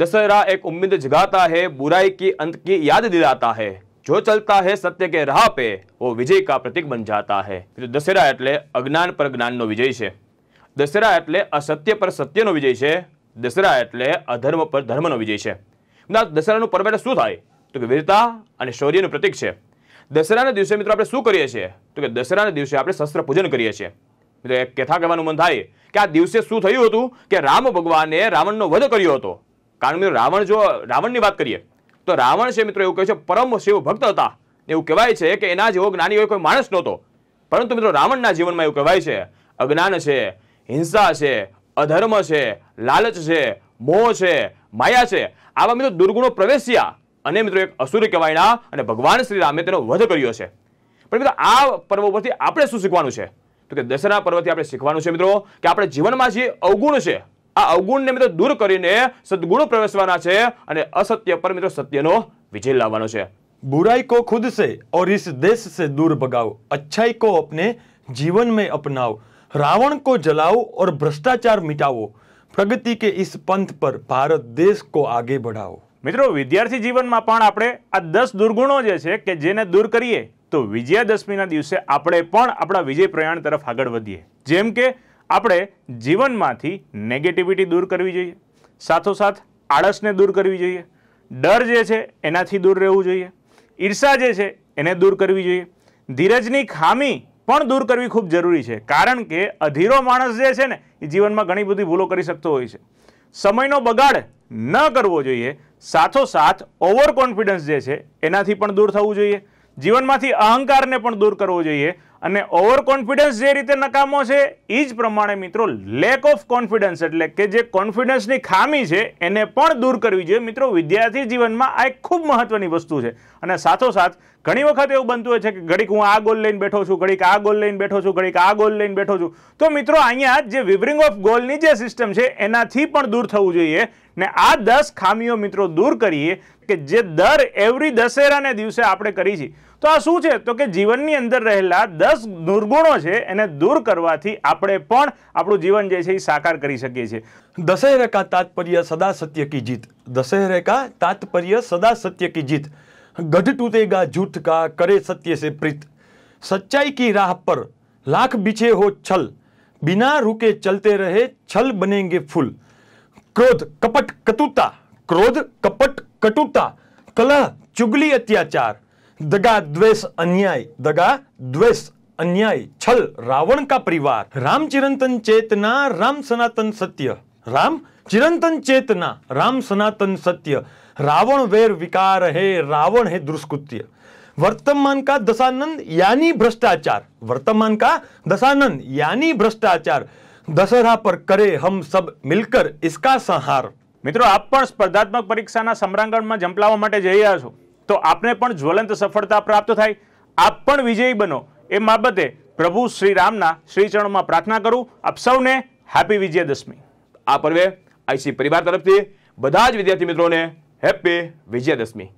दशहरा एक उम्मीद जगाता है बुराई की अंत की याद दिलाता है જો ચલતા હૈ સત્ય કે રાહ પે વિજય કા પ્રતિક બન જાતા હે દશેરા એટલે અજ્ઞાન પર જ્ઞાનનો વિજય છે દશેરા એટલે અસત્ય પર સત્યનો વિજય છે દશેરા એટલે અધર્મ પર ધર્મનો વિજય છે દશેરાનું પર્વ એટલે શું થાય તો કે વીરતા અને શૌર્યનું પ્રતિક છે દશેરાના દિવસે મિત્રો આપણે શું કરીએ છીએ તો કે દશેરાના દિવસે આપણે શસ્ત્ર પૂજન કરીએ છીએ મિત્રો એક કથા કહેવાનું મન થાય કે આ દિવસે શું થયું હતું કે રામ ભગવાને રાવણનો વધ કર્યો હતો કારણ કે રાવણ જો રાવણની વાત કરીએ તો રાવણ છે મિત્રો એવું કહે છે પરમ શિવ ભક્ત હતા એવું કહેવાય છે કે એના જેવો જ્ઞાની હોય કોઈ માણસ નહોતો પરંતુ મિત્રો રાવણના જીવનમાં એવું કહેવાય છે અજ્ઞાન છે હિંસા છે અધર્મ છે લાલચ છે મોહ છે માયા છે આવા મિત્રો દુર્ગુણો પ્રવેશ્યા અને મિત્રો એક અસુર કહેવાયના અને ભગવાન શ્રી રામે તેનો વધ કર્યો છે પણ મિત્રો આ પર્વ પરથી આપણે શું શીખવાનું છે તો કે દશરા પર્વથી આપણે શીખવાનું છે મિત્રો કે આપણે જીવનમાં જે અવગુણ છે આ અવગુણને મિત્રો દૂર કરીને સદગુણો પ્રવેશવાના છે અને અસત્ય પર મિત્રો સત્યનો વિજય લાવવાનો છે बुराई को खुद से और इस देश से दूर भगाओ अच्छाई को अपने जीवन में अपनाओ रावण को जलाओ और भ्रष्टाचार मिटाओ प्रगति के इस पंथ पर भारत देश को आगे बढ़ाओ મિત્રો વિદ્યાર્થી જીવનમાં પણ આપણે આ દસ દુર્ગુણો જે છે કે જેને દૂર કરીએ તો વિજયાદશમીના દિવસે આપણે પણ આપણા વિજય પ્રયાણ તરફ આગળ વધીએ જેમ કે આપણે જીવનમાંથી નેગેટિવિટી દૂર કરવી જોઈએ સાથોસાથ આળસને દૂર કરવી જોઈએ ડર જે છે એનાથી દૂર રહેવું જોઈએ ઈર્ષા જે છે એને દૂર કરવી જોઈએ ધીરજની ખામી પણ દૂર કરવી ખૂબ જરૂરી છે કારણ કે અધીરો માણસ જે છે ને એ જીવનમાં ઘણી બધી ભૂલો કરી શકતો હોય છે સમયનો બગાડ ન કરવો જોઈએ સાથોસાથ ઓવર કોન્ફિડન્સ જે છે એનાથી પણ દૂર થવું જોઈએ જીવનમાંથી અહંકારને પણ દૂર કરવો જોઈએ અને ઓવર કોન્ફિડન્સ જે રીતે નકામો છે એ જ પ્રમાણે મિત્રો લેક ઓફ કોન્ફિડન્સ એટલે કે જે કોન્ફિડન્સની ખામી છે એને પણ દૂર કરવી જોઈએ મિત્રો વિદ્યાર્થી જીવનમાં આ એક ખૂબ મહત્વની વસ્તુ છે અને સાથોસાથ ઘણી વખત એવું બનતું હોય છે કે ઘડીક હું આ ગોલ લઈને બેઠો છું ઘડીક આ ગોલ લઈને બેઠો છું ઘડીક આ ગોલ લઈને બેઠો છું તો મિત્રો અહીંયા જે વિવરિંગ ઓફ ગોલની જે સિસ્ટમ છે એનાથી પણ દૂર થવું જોઈએ ને આ દસ ખામીઓ મિત્રો દૂર કરીએ કે જે દર એવરી દશેરાને દિવસે આપણે કરી છીએ તો આ શું છે તો કે જીવનની અંદર રહેલા દસ દુર્ગુણો છે એને દૂર કરવાથી આપણે પણ આપણું જીવન જે છે એ સાકાર કરી શકીએ છીએ દશેરે કા તાત્પર્ય સદા સત્ય કી જીત દશેરે કા તાત્પર્ય સદા સત્ય કી જીત ગઢ ટૂટેગા જૂઠ કા કરે સત્ય સે પ્રીત સચ્ચાઈ કી રાહ પર લાખ બીછે હો છલ બિના રૂકે ચલતે રહે છલ બનેગે ફૂલ ક્રોધ કપટ કટુતા ક્રોધ કપટ કટુતા કલહ ચુગલી અત્યાચાર दगा द्वेष अन्याय दगा द्वेष अन्याय छल रावण का परिवार राम चिरंतन चेतना राम सनातन सत्य राम चिरंतन चेतना राम सनातन सत्य रावण वेर विकार है रावण है दुष्कृत्य वर्तमान का दशानंद यानी भ्रष्टाचार वर्तमान का दशानंद यानी भ्रष्टाचार दशहरा पर करे हम सब मिलकर इसका संहार મિત્રો આપ પણ સ્પર્ધાત્મક પરીક્ષાના સમરાંગણમાં જંપલાવવા માટે જઈ રહ્યા છો તો આપને પણ જ્વલંત સફળતા પ્રાપ્ત થાય આપ પણ વિજયી બનો એ બાબતે પ્રભુ શ્રી રામના શ્રીચરણમાં પ્રાર્થના કરું આપ સૌને હેપી વિજયાદશમી આ પર્વે આઈસી પરિવાર તરફથી બધા જ વિદ્યાર્થી મિત્રોને હેપી વિજયાદશમી